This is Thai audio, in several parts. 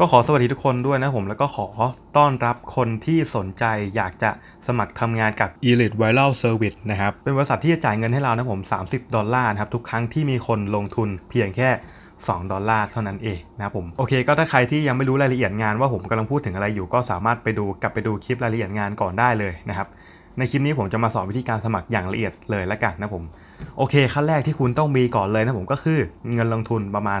ก็ขอสวัสดีทุกคนด้วยนะผมแล้วก็ขอต้อนรับคนที่สนใจอยากจะสมัครทำงานกับ Elite Viral Service นะครับ เป็นบริษัทที่จะจ่ายเงินให้เรานะผม 30 ดอลลาร์นะครับทุกครั้งที่มีคนลงทุนเพียงแค่ 2 ดอลลาร์เท่านั้นเองนะครับผม โอเคก็ถ้าใครที่ยังไม่รู้รายละเอียดงานว่าผมกำลังพูดถึงอะไรอยู่ก็สามารถไปดูกลับไปดูคลิปรายละเอียดงานก่อนได้เลยนะครับ ในคลิปนี้ผมจะมาสอนวิธีการสมัครอย่างละเอียดเลยละกันนะผมโอเค ขั้นแรกที่คุณต้องมีก่อนเลยนะผมก็คือเงินลงทุนประมาณ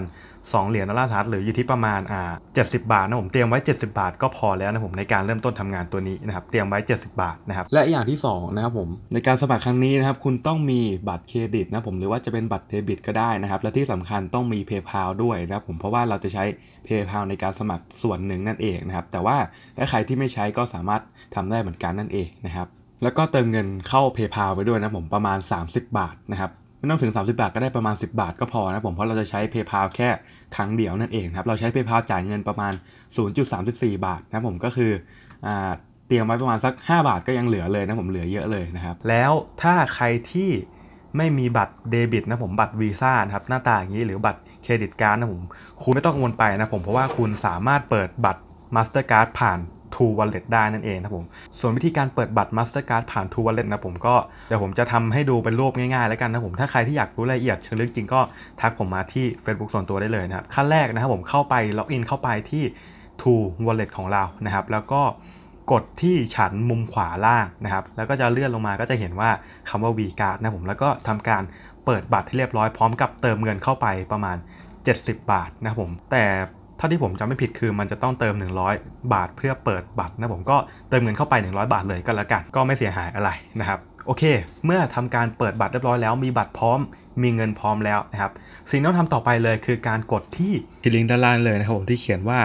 2 เหรียญดอลลาร์สหรัฐหรืออยู่ที่ประมาณอ่า70 บาทนะผมเตรียมไว้ 70 บาทก็พอแล้วนะผมในการเริ่มต้นทำงานตัวนี้นะครับเตรียมไว้ 70 บาทนะครับและอย่างที่2นะครับผมในการสมัครครั้งนี้นะครับ คุณต้องมีบัตรเครดิต นะผมหรือว่าจะเป็นบัตรเดบิตก็ได้นะครับ และที่สำคัญต้องมี PayPal ด้วยนะครับผมเพราะว่าเราจะใช้ PayPal ในการสมัครส่วนหนึ่งนั่นเองนะครับแต่ว่าถ้าใครที่ไม่ใช้ก็สามารถทำได้เหมือนกันนั่นเองนะครับแล้วก็เติมเงินเข้า PayPal ไปด้วยนะผม ประมาณ 30 บาท นะครับไม่ต้องถึง 30 บาทก็ได้ประมาณ 10 บาทก็พอนะผม เพราะเราจะใช้ PayPal แค่ครั้งเดียวนั่นเองครับ เราใช้ PayPal จ่ายเงินประมาณ 0.34 บาทนะผมก็คืออเตรียมไว้ประมาณสัก 5 บาทก็ยังเหลือเลยนะผม เหลือเยอะเลยนะครับ แล้วถ้าใครที่ไม่มีบัตรเดบิตนะผมบัตรวีซ่านะครับหน้าตาอย่างนี้หรือบัตรเครดิตการ์ดนะผมคุณไม่ต้องกังวลไปนะผมเพราะว่าคุณสามารถเปิดบัตรมาสเตอร์การ์ดผ่าน True Wallet ได้นั่นเองนะผมส่วนวิธีการเปิดบัตร Mastercard ผ่าน True Wallet นะผมก็เดี๋ยวผมจะทำให้ดูเป็นรูปง่ายๆแล้วกันนะผมถ้าใครที่อยากรู้รายละเอียดเชิงลึกจริงก็ทักผมมาที่ Facebook ส่วนตัวได้เลยนะครับขั้นแรกนะครับผมเข้าไปล็อกอินเข้าไปที่ True Wallet ของเรานะครับ แล้วก็กดที่ฉันมุมขวาล่างนะครับแล้วก็จะเลื่อนลงมาก็จะเห็นว่าคำว่า V Card นะผมแล้วก็ทำการเปิดบัตรให้เรียบร้อยพร้อมกับเติมเงินเข้าไปประมาณ 70 บาทนะผมแต่ถ้าที่ผมจำไม่ผิดคือมันจะต้องเติม 100 บาท เพื่อเปิดบัตรนะผมก็เติมเงินเข้าไป 100 บาทเลยก็แล้วกัน ก็ไม่เสียหายอะไรนะครับ โอเค เมื่อทำการเปิดบัตรเรียบร้อยแล้วมีบัตรพร้อม มีเงินพร้อมแล้วนะครับ สิ่งที่ต้องทำต่อไปเลยคือการกดที่ที่ลิงก์ด้านล่างเลยนะครับผมที่เขียนว่า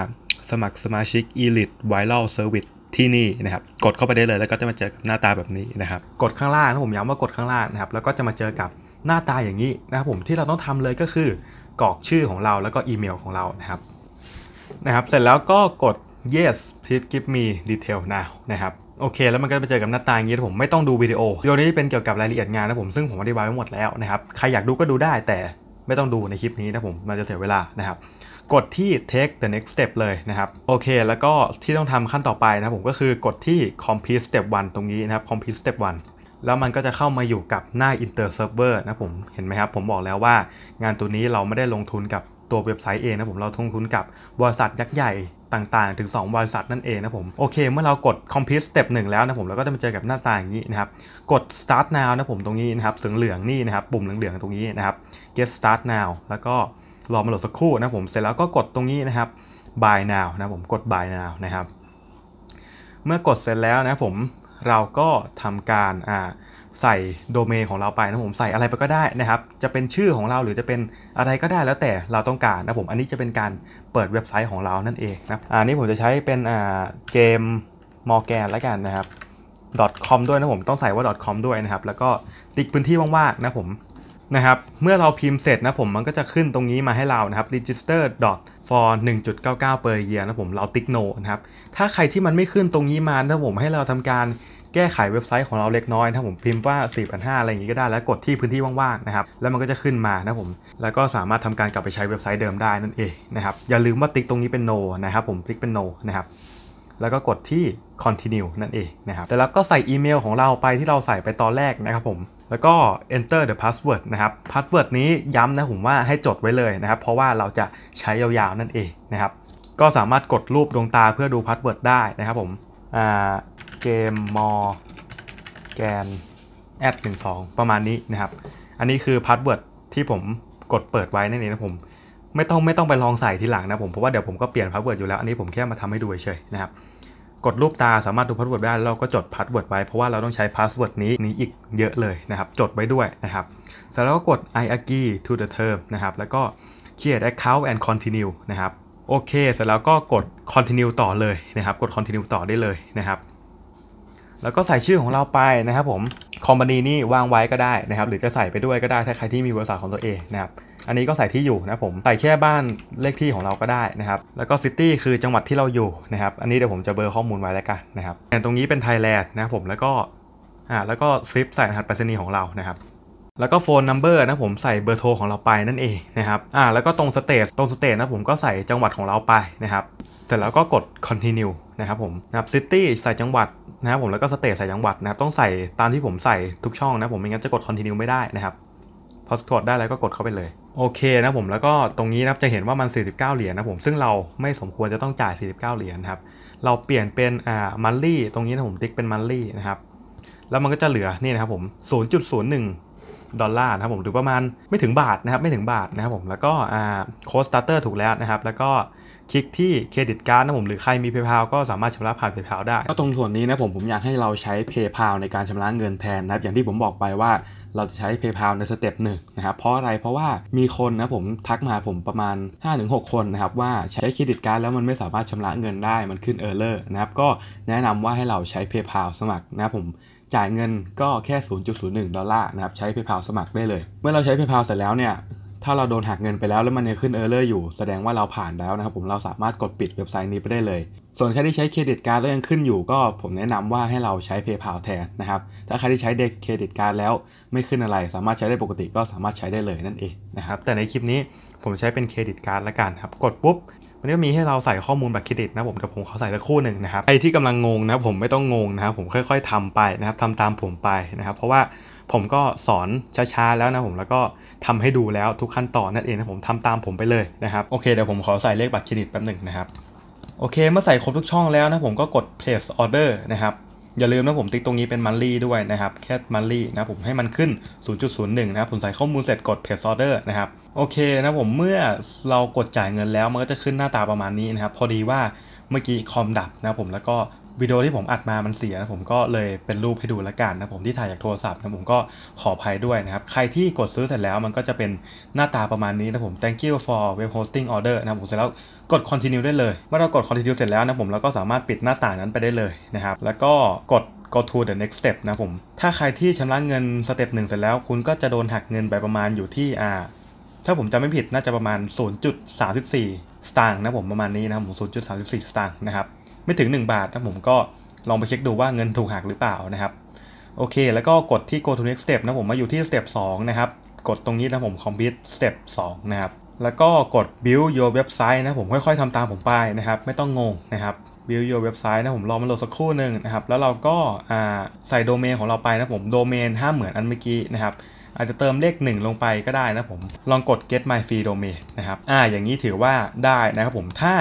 สมัครสมาชิก Elite Viral Service ที่นี่นะครับ กดเข้าไปได้เลยแล้วก็จะมาเจอกับหน้าตาแบบนี้นะครับกดข้างล่างนะผมย้ำว่ากดข้างล่างนะครับแล้วก็จะมาเจอกับหน้าตาอย่างนี้นะครับ ผมที่เราต้องทำเลยก็คือกรอกชื่อของเราแล้วก็อีเมลของเรานะครับนะครับเสร็จแล้วก็กด yes please give me detail now นะครับโอเคแล้วมันก็ไปเจอกับหน้าตาอย่างนี้ผมไม่ต้องดูวิดีโอวิดีโอนี้เป็นเกี่ยวกับรายละเอียดงานนะผมซึ่งผมอธิบายไว้หมดแล้วนะครับใครอยากดูก็ดูได้ แต่ไม่ต้องดูในคลิปนี้นะผมมันจะเสียเวลานะครับกดที่ take the next step เลยนะครับโอเค แล้วก็ที่ต้องทำขั้นต่อไปนะผมก็คือกดที่ complete step 1 ตรงนี้นะครับ complete step 1 แล้วมันก็จะเข้ามาอยู่กับหน้า inter server นะผมเห็นไหมครับผมบอกแล้วว่างานตัวนี้เราไม่ได้ลงทุนกับัวเว็บไซต์เองนะผมเราลงทุนกับบริษัทยักษ์ใหญ่ต่างๆ ถึง2บริษัทนั่นเองนะผมโอเค เมื่อเรากด complete step 1แล้วนะผมเราก็จะมาเจอกับหน้าตาอย่างนี้นะครับ กด start now นะผมตรงนี้นะครับสีเหลืองนี่นะครับ ปุ่มเหลืองๆ ตรงนี้นะครับ get start now แล้วก็รอมาโหลดสักครู่นะผมเสร็จแล้วก็กดตรงนี้นะครับ buy now นะผมกด buy now นะครับ เมื่อกดเสร็จแล้วนะผมเราก็ทำการอ่าใส่โดเมนของเราไปนะผมใส่อะไรไปก็ได้นะครับ จะเป็นชื่อของเราหรือจะเป็นอะไรก็ได้แล้วแต่เราต้องการนะผมอันนี้จะเป็นการเปิดเว็บไซต์ของเรานั่นเองนะอันนี้ผมจะใช้เป็นอ่าเจมมอร์แกน แล้วกันนะครับ .com ด้วยนะผมต้องใส่ว่า .com ด้วยนะครับ แล้วก็ติ๊กพื้นที่ว่างๆนะผมนะครับ เมื่อเราพิมพ์เสร็จนะผมมันก็จะขึ้นตรงนี้มาให้เรานะครับ register o for 1.99 per year นะผมเราติ๊ก no นะครับถ้าใครที่มันไม่ขึ้นตรงนี้มานะผมให้เราทำการแก้ไขเว็บไซต์ของเราเล็กน้อยนะผมพิมพ์ว่า4บอะไรอย่างนี้ก็ได้แล้วกดที่พื้นที่ว่างๆนะครับแล้วมันก็จะขึ้นมานะผมแล้วก็สามารถทำการกลับไปใช้เว็บไซต์เดิมได้นั่นเองนะครับอย่าลืมว่าติ๊กตรงนี้เป็น no นะครับผมติ๊กเป็น no นะครับแล้วก็กดที่ continue นั่นเองนะครับแต่แล้วก็ใส่อีเมลของเราไปที่เราใส่ไปตอนแรกนะครับผม แล้วก็ enter the password นะครับ password นี้ย้ำนะผมว่าให้จดไว้เลยนะครับเพราะว่าเราจะใช้ยาวๆนั่นเองนะครับก็สามารถกดรูปดวงตาเพื่อดูพาสเวิร์ดได้นะครับผมอ่าเกมมอแกนแอดหนึ่งสองประมาณนี้นะครับ อันนี้คือพาสเวิร์ดที่ผมกดเปิดไว้นั่นเองนะผมไม่ต้องไม่ต้องไปลองใส่ทีหลังนะผมเพราะว่าเดี๋ยวผมก็เปลี่ยนพาสเวิร์ดอยู่แล้ว อันนี้ผมแค่มาทำให้ดูเฉยนะครับ กดรูปตาสามารถดูพาสเวิร์ดได้เราก็จดพาสเวิร์ดไว้เพราะว่าเราต้องใช้พาสเวิร์ดนี้นี้อีกเยอะเลยนะครับ จดไว้ด้วยนะครับ เสร็จแล้วก็กด I agree to the term นะครับแล้วก็ create account and continue นะครับโอเค เสร็จแล้วก็กด continue ต่อเลยนะครับ กด continue ต่อได้เลยนะครับแล้วก็ใส่ชื่อของเราไปนะครับผม คอมพานีนี่วางไว้ก็ได้นะครับ หรือจะใส่ไปด้วยก็ได้ ถ้าใครที่มีบริษัทของตัวเองนะครับ อันนี้ก็ใส่ที่อยู่นะผมใส่แค่บ้านเลขที่ของเราก็ได้นะครับ แล้วก็ซิตี้คือจังหวัดที่เราอยู่นะครับ อันนี้เดี๋ยวผมจะเบอร์ข้อมูลไว้แล้วกันนะครับตรงนี้เป็นไทยแลนด์นะครับผม แล้วก็อ่าแล้วก็ซิปใส่รหัสไปรษณีย์ของเรานะครับ แล้วก็โฟนนัมเบอร์นะผมใส่เบอร์โทรของเราไปนั่นเองนะครับ อ่าแล้วก็ตรงสเตทตรงสเตทนะผมก็ใส่จังหวัดของเราไปนะครับ เสร็จแล้วก็กด continue นะครับผมนะครับซิตี้ใส่จังหวัดนะครับผมแล้วก็สเตทใส่จังหวัดนะครับต้องใส่ตามที่ผมใส่ทุกช่องนะผมไม่งั้นจะกด continue ไม่ได้นะครับ พอกดได้แล้วก็กดเข้าไปเลยโอเคนะผมแล้วก็ตรงนี้นะจะเห็นว่ามัน 49 เหรียญนะผมซึ่งเราไม่สมควรจะต้องจ่าย 49 เหรียญครับเราเปลี่ยนเป็นอ่ามันลี่ ตรงนี้นะผมติ๊กเป็นมันลี่นะครับแล้วมันก็จะเหลือนี่นะครับผม 0.01 ดอลลาร์นะครับผมหรือประมาณไม่ถึงบาทนะครับไม่ถึงบาทนะครับผมแล้วก็อ่าโค้ดสตาร์เตอร์ถูกแล้วนะครับ แล้วก็คลิกที่เครดิตการ์ดนะผมหรือใครมี PayPal ก็สามารถชำระผ่าน PayPal ได้ ก็ตรงส่วนนี้นะผมผมอยากให้เราใช้ PayPal ในการชำระเงินแทนนะครับอย่างที่ผมบอกไปว่าเราจะใช้ PayPal ในสเต็ปหนึ่งนะครับเพราะอะไรเพราะว่ามีคนนะผมทักมาผมประมาณ 5-6 คนนะครับว่าใช้เครดิตการ์ดแล้วมันไม่สามารถชำระเงินได้มันขึ้นเออร์เลอร์นะครับก็แนะนำว่าให้เราใช้ PayPal สมัครนะผมจ่ายเงินก็แค่0.01ดอลลาร์นะครับใช้ PayPal สมัครได้เลยเมื่อเราใช้ PayPal เสร็จแล้วเนี่ยถ้าเราโดนหักเงินไปแล้วแล้วมันยังขึ้นเออร์เลอร์อยู่แสดงว่าเราผ่านแล้วนะครับผมเราสามารถกดปิดเว็บไซต์นี้ไปได้เลย ส่วนใครที่ใช้เครดิตการ์ดแล้วยังขึ้นอยู่ก็ผมแนะนำว่าให้เราใช้ PayPal แทนนะครับถ้าใครที่ใช้เด็กเครดิตการ์ดแล้วไม่ขึ้นอะไร สามารถใช้ได้ปกติก็สามารถใช้ได้เลยนั่นเองนะครับแต่ในคลิปนี้ผมใช้เป็นเครดิตการ์ดละกันครับกดปุ๊บมันก็มีให้เราใส่ข้อมูลบัตรเครดิตนะผมกับผมเขาใส่ลักคู่หนึ่งนะครับใครที่กำลังงงนะผมไม่ต้องงงนะครับ ผมค่อย ๆ ทำไปนะครับทำตามผมไปนะครับ เพราะว่าผมก็สอนช้าๆแล้วนะผมแล้วก็ทำให้ดูแล้วทุกขั้นตอนนั่นเองนะผมทำตามผมไปเลยนะครับโอเคเดี๋ยวผมขอใส่เลขบัตรเครดิตแป๊บหนึ่งนะครับโอเคเมื่อใส่ครบทุกช่องแล้วนะผมก็กด place order นะครับอย่าลืมนะผมติ๊กตรงนี้เป็น monthly ด้วยนะครับแค่ monthly นะผมให้มันขึ้น 0.01 นะครับผมใส่ข้อมูลเสร็จกด p l a c e order นะครับโอเคนะผมเมื่อเรากดจ่ายเงินแล้วมันก็จะขึ้นหน้าตาประมาณนี้นะครับพอดีว่าเมื่อกี้คอมดับนะผมแล้วก็วิดีโอที่ผมอัดมามันเสียนะผมก็เลยเป็นรูปให้ดูละกันนะผมที่ถ่ายจากโทรศัพท์นะผมก็ขออภัยด้วยนะครับ ใครที่กดซื้อเสร็จแล้วมันก็จะเป็นหน้าตาประมาณนี้นะผม thank you for web hosting order นะผมเสร็จแล้วกด continue ได้เลย เมื่อเรากด continue เสร็จแล้วนะผมเราก็สามารถปิดหน้าต่างนั้นไปได้เลยนะครับแล้วก็กด go to the next step นะผมถ้าใครที่ชำระเงินสเต็ปหนึ่งเสร็จแล้ว คุณก็จะโดนหักเงินไปประมาณอยู่ที่อ่าถ้าผมจำไม่ผิดน่าจะประมาณ 0.34สตางค์นะผมประมาณนี้นะผม0.34สตางค์นะครับไม่ถึง 1 บาทนะผมก็ลองไปเช็คดูว่าเงินถูกหักหรือเปล่านะครับโอเคแล้วก็กดที่ go to next step นะผมมาอยู่ที่ step 2นะครับกดตรงนี้นะผม complete step 2นะครับแล้วก็กด build your website นะผมค่อยๆทำตามผมไปนะครับ ไม่ต้องงงนะครับ build your website นะผมรอมันโหลดสักครู่หนึ่งนะครับแล้วเราก็าใส่โดเมนของเราไปนะผมโดเมนห้าเหมือนอันเมื่อกี้นะครับอาจจะเติมเลข 1 ลงไปก็ได้นะผมลองกด get my free domain นะครับอ่าอย่างนี้ถือว่าได้นะครับผมถ้า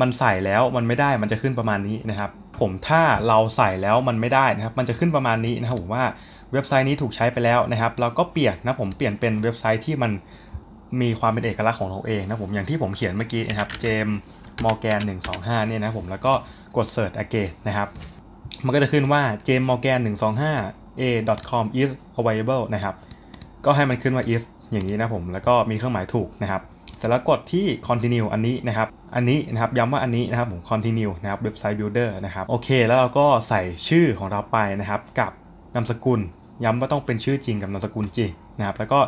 มันใส่แล้วมันไม่ได้มันจะขึ้นประมาณนี้นะครับ ผมถ้าเราใส่แล้วมันไม่ได้นะครับ มันจะขึ้นประมาณนี้ นะครับผมว่าเว็บไซต์นี้ถูกใช้ไปแล้วนะครับ เราก็เปลี่ยนนะผมเปลี่ยนเป็นเว็บไซต์ที่มันมีความเป็นเอกลักษณ์ของเราเองนะผมอย่างที่ผมเขียนเมื่อกี้นะครับเจมมอร์แกนหนึ่งสองห้าเนี่ยนะผมแล้วก็กดเสิร์ชอเกตนะครับมันก็จะขึ้นว่า James Morgan 125 a com is available นะครับ ก็ให้มันขึ้นว่า is อย่างนี้นะผมแล้วก็มีเครื่องหมายถูกนะครับเสร็จแล้วกดที่ continue อันนี้นะครับ อันนี้นะครับย้ำว่าอันนี้นะครับผม continue นะครับเว็บไซต์ builder นะครับโอเคแล้วเราก็ใส่ชื่อของเราไปนะครับ กับนามสกุลย้ำว่าต้องเป็นชื่อจริงกับนามสกุลจริงนะครับ แล้วก็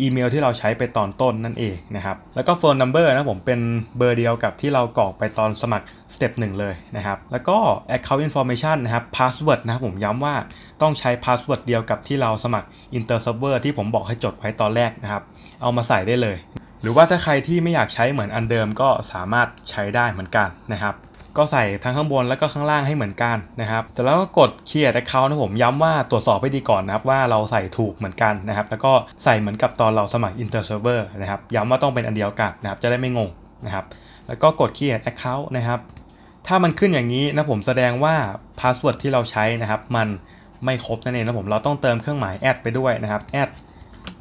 อีเมลที่เราใช้ไปตอนต้นนั่นเองนะครับแล้วก็โฟนนัมเบอร์นะผมเป็นเบอร์เดียวกับที่เรากรอกไปตอนสมัครสเต็ปหนึ่งเลยนะครับ แล้วก็ Account Information นะครับ Password นะครับผมย้ำว่าต้องใช้ Password เดียวกับที่เราสมัคร Inter Server ที่ผมบอกให้จดไว้ตอนแรกนะครับ เอามาใส่ได้เลยหรือว่าถ้าใครที่ไม่อยากใช้เหมือนอันเดิมก็สามารถใช้ได้เหมือนกันนะครับ ก็ใส่ทั้งข้างบนแล้วก็ข้างล่างให้เหมือนกันนะครับเสร็จแล้วก็กด c r e a t แอคเคาท์นะผมย้ำว่าตรวจสอบให้ดีก่อนนะครับ ว่าเราใส่ถูกเหมือนกันนะครับแล้วก็ใส่เหมือนกับตอนเราสมัครเซิร์ฟเวอร์นะครับย้ำว่าต้องเป็นอันเดียวกันนะครับจะได้ไม่งงนะครับแล้วก็กด c r e a t แอคเคาท์นะครับถ้ามันขึ้นอย่างนี้นะผมแสดงว่าพาสเวิร์ดที่เราใช้นะครับ มันไม่ครบนั่นเองนะผมเราต้องเติมเครื่องหมายแอดไปด้วยนะครับแอด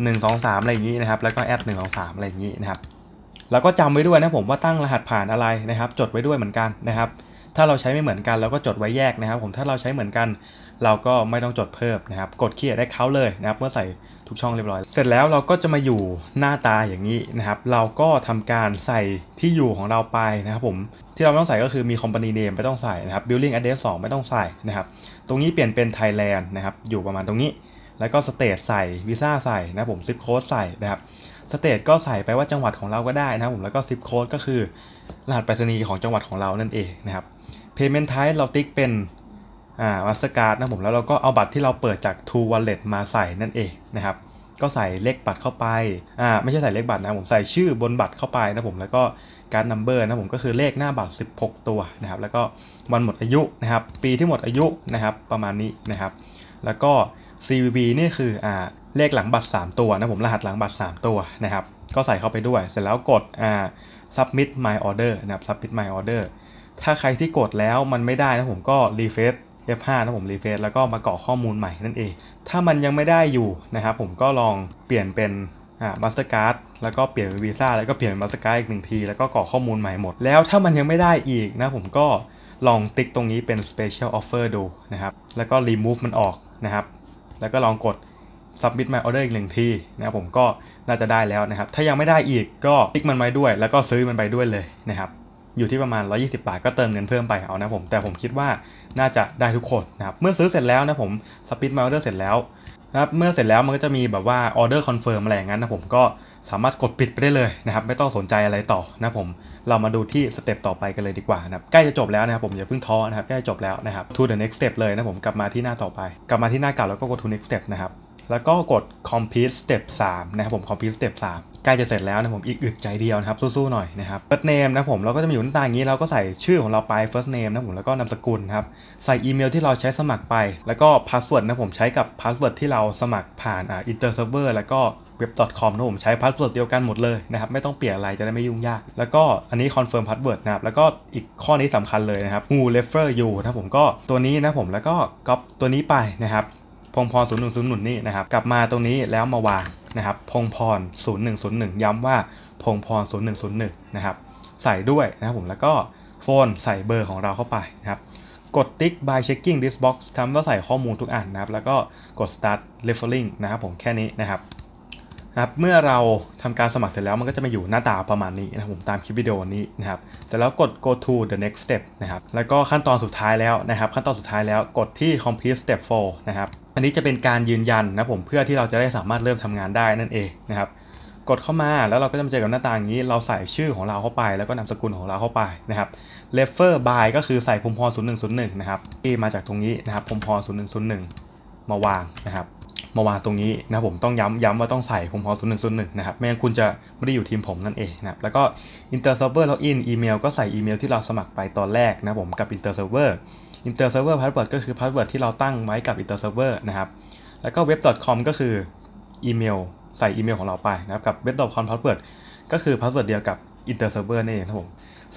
1 2 3อะไรอย่างนี้นะครับ แล้วก็แอด1 2 3อะไรอย่างนี้นะครับ แล้วก็จำไว้ด้วยนะผมว่าตั้งรหัสผ่านอะไรนะครับ จดไว้ด้วยเหมือนกันนะครับ ถ้าเราใช้ไม่เหมือนกันเราก็จดไว้แยกนะครับ ผม ถ้าเราใช้เหมือนกัน เราก็ไม่ต้องจดเพิ่มนะครับ กดเคลียร์ได้เขาเลยนะครับ เมื่อใส่ทุกช่องเรียบร้อย เสร็จแล้วเราก็จะมาอยู่หน้าตาอย่างนี้นะครับ เราก็ทำการใส่ที่อยู่ของเราไปนะครับผม ที่เราต้องใส่ก็คือมี company name ไม่ต้องใส่นะครับ building address 2ไม่ต้องใส่นะครับ ตรงนี้เปลี่ยนเป็น Thailand นะครับ อยู่ประมาณตรงนี้แล้วก็สเตทใส่วีซ่าใส่นะผมซิปโค้ดใส่นะครับสเตทก็ใส่ไปว่าจังหวัดของเราก็ได้นะผมแล้วก็ซิปโค้ดก็คือ รหัสไปรษณีย์ของจังหวัดของเรานั่นเองนะครับเพย์เมนท์ไทป์เราติ๊กเป็นอ่ามาสการ์ดนะผมแล้วเราก็เอาบัตรที่เราเปิดจาก True Wallet มาใส่นั่นเองนะครับ ก็ใส่เลขบัตรเข้าไปอ่าไม่ใช่ใส่เลขบัตรนะผมใส่ชื่อบนบัตรเข้าไปนะผมแล้วก็การนัมเบอร์นะผมก็คือเลขหน้าบัตร16 ตัวนะครับแล้วก็วันหมดอายุนะครับ ปีที่หมดอายุนะครับประมาณนี้นะครับ แล้วก็ CVV นี่คืออ่าเลขหลังบัตร 3 ตัวนะผมรหัสหลังบัตร 3 ตัวนะครับก็ใส่เข้าไปด้วยเสร็จแล้วกดอ่า submit my order นะครับ submit my order ถ้าใครที่กดแล้วมันไม่ได้นะผมก็ refresh F5 นะผมรีเฟซแล้วก็มากรอกข้อมูลใหม่นั่นเอง ถ้ามันยังไม่ได้อยู่นะครับผมก็ลองเปลี่ยนเป็นอ่ามาสเตอร์การ์ดแล้วก็เปลี่ยนเป็นวีซ่าแล้วก็เปลี่ยนเป็นมาสเตอร์การ์ดอีกหนึ่งทีแล้วก็กรอกข้อมูลใหม่หมด แล้วถ้ามันยังไม่ได้อีกนะ ผมก็ลองติ๊กตรงนี้เป็น Special Offer ดูนะครับ แล้วก็ remove มันออกนะครับแล้วก็ลองกด submit my order อีกหนึ่งทีนะครับผมก็น่าจะได้แล้วนะครับถ้ายังไม่ได้อีกก็ติ๊กมันไปด้วย แล้วก็ซื้อมันไปด้วยเลยนะครับอยู่ที่ประมาณ 120 บาทก็เติมเงินเพิ่มไปเอานะผมแต่ผมคิดว่าน่าจะได้ทุกคนนะครับเมื่อซื้อเสร็จแล้วนะผม s u ิ m ม t ออเดอร์เสร็จแล้วนะครับเมื่อเสร็จแล้วมันก็จะมีแบบว่าออเดอร์คอนเฟิร์มอะไรอย่างนั้นนะผมก็สามารถกดปิดไปได้เลยนะครับไม่ต้องสนใจอะไรต่อนะผม เรามาดูที่สเต็ปต่อไปกันเลยดีกว่านะครับ ใกล้จะจบแล้วนะครับผมอย่าเพิ่งท้อนะครับใกล้จบแล้วนะครับ to the next step เลยนะผมกลับมาที่หน้าต่อไปกลับมาที่หน้าเก่าแล้วก็กด to next step นะครับแล้วก็กด complete step 3นะครับผม complete step 3ใกล้จะเสร็จแล้วนะผมอีกอึดใจเดียวนะครับสู้ๆ หน่อยนะครับ first name นะผมเราก็จะมีอยู่หน้าตาอย่างนี้เราก็ใส่ชื่อของเราไป first name นะผมแล้วก็นามสกุลครับ ใส่อีเมลที่เราใช้สมัครไปแล้วก็ password นะผมใช้กับ password ที่เราสมัครผ่านอ่า inter server แล้วก็เว็บ .com นะผมใช้พาสเวิร์ดเดียวกันหมดเลยนะครับ ไม่ต้องเปลี่ยนอะไรจะได้ไม่ยุ่งยาก แล้วก็อันนี้คอนเฟิร์มพาสเวิร์ดนะครับ แล้วก็อีกข้อนี้สำคัญเลยนะครับ who refer you นะผมก็ตัวนี้นะผมแล้วก็ก๊อปตัวนี้ไปนะครับพงพรศูนย์หนึ่งศูนนนย์หี่นะครับ กลับมาตรงนี้แล้วมาวางนะครับ พงพรศูนนย์หึ่งศูนย์หนึ่งย้ำว่า พงพรศูนึ่งนะครับ ใส่ด้วยนะครับผมแล้วก็โฟนใส่เบอร์ของเราเข้าไปนะครับกดติ๊ก by checking this box ทำว่าใส่ข้อมูลทุกอันนะครับ แล้วก็กด start referring นะครับ ผมแค่นี้นะครับครับเมื่อเราทำการสมัครเสร็จแล้วมันก็จะมาอยู่หน้าตาประมาณนี้นะผมตามคลิปวิดีโอนี้นะครับ เสร็จแล้วกด go to the next step นะครับแล้วก็ขั้นตอนสุดท้ายแล้วนะครับ ขั้นตอนสุดท้ายแล้วกดที่ complete step 4 นะครับอันนี้จะเป็นการยืนยันนะผมเพื่อที่เราจะได้สามารถเริ่มทำงานได้นั่นเองนะครับกดเข้ามาแล้วเราก็จะมาเจอกับหน้าต่างนี้เราใส่ชื่อของเราเข้าไปแล้วก็นามสกุลของเราเข้าไปนะครับ refer by ก็คือใส่พมพร0101 นะครับที่มาจากตรงนี้นะครับพมพร0101 มาวางนะครับมาวางตรงนี้นะผมต้องย้ำย้ำว่าต้องใส่ผมพอศูนย์หนึ่งศูนย์หนึ่งนะครับไม่งั้นคุณจะไม่ได้อยู่ทีมผมนั่นเองนะแล้วก็ inter server login อีเมลก็ใส่อีเมลที่เราสมัครไปตอนแรกนะผม กับ inter server inter server password ก็คือ password ที่เราตั้งไว้กับ inter server นะครับ แล้วก็ web com ก็คืออีเมลใส่อีเมลของเราไปนะครับกับ web com password ก็คือ password เดียวกับ inter server นั่นเองครับผม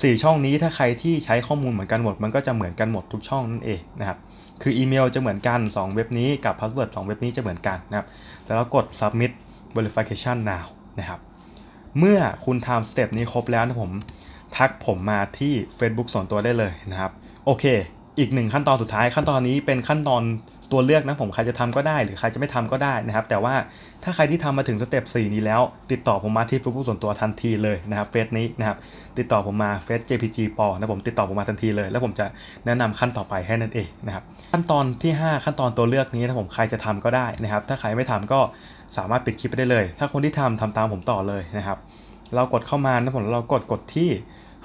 สี่ช่องนี้ถ้าใครที่ใช้ข้อมูลเหมือนกันหมดมันก็จะเหมือนกันหมดทุกช่องนั่นเองนะครับคืออีเมลจะเหมือนกัน2เว็บนี้กับพาสเวิร์ด2เว็บนี้จะเหมือนกันนะครับเสร็จแล้วกด submit verification now นะครับเมื่อคุณทำสเต็ปนี้ครบแล้วนะผม ทักผมมาที่ Facebook ส่วนตัวได้เลยนะครับโอเคอีกหนึ่งขั้นตอนสุดท้ายขั้นตอนนี้เป็นขั้นตอนตัวเลือกนะผมใครจะทำก็ได้ หรือใครจะไม่ทำก็ได้นะครับแต่ว่าถ้าใครที่ทำมาถึงสเต็ป4นี้แล้ว ติดต่อผมมาที่ฟฟตบุ๊กส่วนตัวทันทีเลยนะครับเฟซนี้นะครับติดต่อผมมาเฟซ JPG ปอนะผมติดต่อผมมาทันทีเลย แล้วผมจะแนะนำขั้นต่อไปให้นั่นเองนะครับขั้นตอนที่ 5 ขั้นตอนตัวเลือกนี้นะผมใครจะทำก็ได้นะครับ ถ้าใครไม่ทำก็สามารถปิดคลิปไปได้เลย ถ้าคนที่ทำทำตามผมต่อเลยนะครับเรากดเข้ามานะผมเรากดกดที่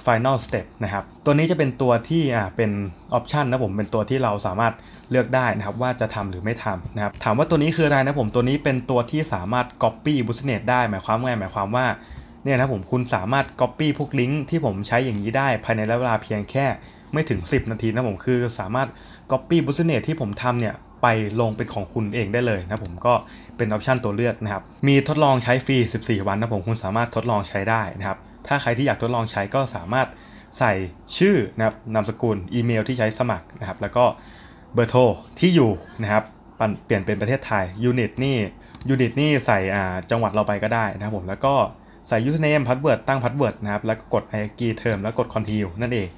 Final Step นะครับ ตัวนี้จะเป็นตัวที่อ่าเป็นออปชันนะผมเป็นตัวที่เราสามารถเลือกได้นะครับ ว่าจะทำหรือไม่ทำนะครับ ถามว่าตัวนี้คืออะไรนะผมตัวนี้เป็นตัวที่สามารถ Copy Business ได้หมายความว่าหมายความว่าเนี่ยนะผมคุณสามารถ Copy พวกลิงก์ที่ผมใช้อย่างนี้ได้ภายในระยะเวลาเพียงแค่ไม่ถึง 10 นาทีนะผมคือสามารถ Copy Business ที่ผมทำเนี่ยไปลงเป็นของคุณเองได้เลยนะผมก็เป็นออปชันตัวเลือกนะครับมีทดลองใช้ฟรี14 วันนะผมคุณสามารถทดลองใช้ได้นะครับถ้าใครที่อยากทดลองใช้ก็สามารถใส่ชื่อนะครับนามสกุล อีเมลที่ใช้สมัครนะครับแล้วก็เบอร์โทร ที่อยู่นะครับเปลี่ยนเป็นประเทศไทยยูนิตนี่ยูนิตนี่ใส่จังหวัดเราไปก็ได้นะครับผมแล้วก็ใส่ยูสเนมพัทเวิร์ดตั้งพัทเวิร์ดนะครับแล้วก็กด i a g เท r มแล้วกดคอนทิวนั่นเอง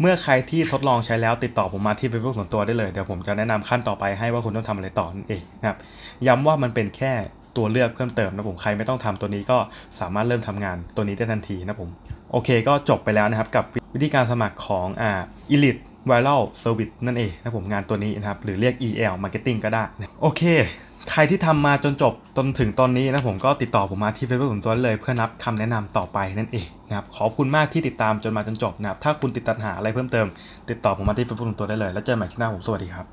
เมื่อใครที่ทดลองใช้แล้วติดต่อผมมาที่เฟซบุ๊กส่วนตัวได้เลย เดี๋ยวผมจะแนะนำขั้นต่อไปให้ว่าคุณต้องทำอะไรต่อนั่นเองนะครับย้ำว่ามันเป็นแค่ตัวเลือกเพิ่มเติมนะผมใครไม่ต้องทำตัวนี้ก็สามารถเริ่มทำงานตัวนี้ได้ทันทีนะผมโอเคก็จบไปแล้วนะครับกับวิธีการสมัครของอ่า Elite Viral Service นั่นเองนะผมงานตัวนี้นะครับหรือเรียก EL Marketing ก็ได้ โอเคใครที่ทำมาจนจบจนถึงตอนนี้นะผมก็ติดต่อผมมาที่เฟซบุ๊กส่วนตัวเลยเพื่อนับคำแนะนำต่อไปนั่นเองนะครับขอบคุณมากที่ติดตามจนมาจนจบนะครับถ้าคุณติดตัดหาอะไรเพิ่มเติม ติดต่อผมมาที่เฟซบุ๊กส่วนตัวได้เลย แล้วเจอกันใหม่ที่หน้าผมสวัสดีครับ